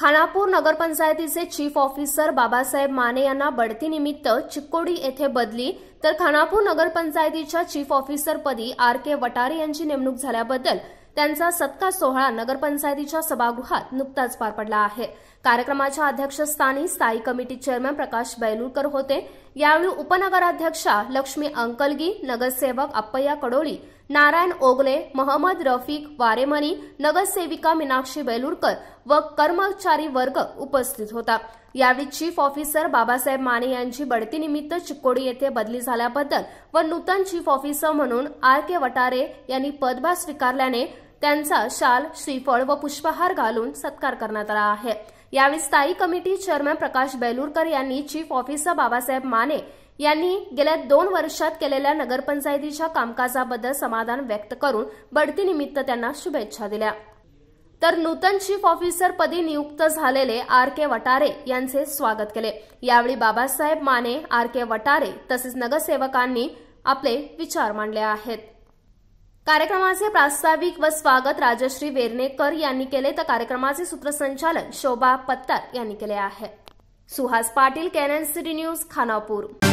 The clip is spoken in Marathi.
खानापूर नगरपंचायतीचे चीफ ऑफिसर बाबासाहेब माने यांना बढतीनिमित्त चिक्कोडी येथे बदली तर खानापूर नगरपंचायतीच्या चीफ ऑफिसरपदी आर के वटारे यांची नेमणूक झाल्याबद्दल त्यांचा सत्कार सोहळा नगरपंचायतीच्या सभागृहात नुकताच पार पडला आहे कार्यक्रमाच्या अध्यक्षस्थानी स्थायी कमिटी चेअरमन प्रकाश बैलूरकर होते यावेळी उपनगराध्यक्षा लक्ष्मी अंकलगी नगरसेवक अप्पय्या कडोळी नारायण ओगले महमद रफीक वारेमनी नगरसेविका मीनाक्षी बेलूरकर व कर्मचारी वर्ग उपस्थित होता यावेळी चीफ ऑफिसर बाबासाहेब माने यांची बढतीनिमित्त चिकोडी येथे बदली झाल्याबद्दल व नूतन चीफ ऑफिसर म्हणून आर के वटारे यांनी पदभार स्वीकारल्याने त्यांचा शाल श्रीफळ व पुष्पहार घालून सत्कार करण्यात आला आहे यावेळी स्थायी कमिटी चेअरमॅन प्रकाश बेलूरकर यांनी चीफ ऑफिसर बाबासाहेब माने यांनी गेल्या दोन वर्षात केलेल्या नगरपंचायतीच्या कामकाजाबद्दल समाधान व्यक्त करून बढतीनिमित्त त्यांना शुभेच्छा दिल्या तर नूतन चीफ ऑफिसर पदी नियुक्त झालेले आर के वटारे यांचे स्वागत केले यावेळी बाबासाहेब माने आर के वटारे तसेच नगरसेवकांनी आपले विचार मांडले आहेत कार्यक्रमाचे प्रास्ताविक व स्वागत राजश्री वेर्णेकर यांनी केले तर कार्यक्रमाचे सूत्रसंचालन शोभा पत्तार यांनी केले आहे Suhas Patil Canon City News Khanapur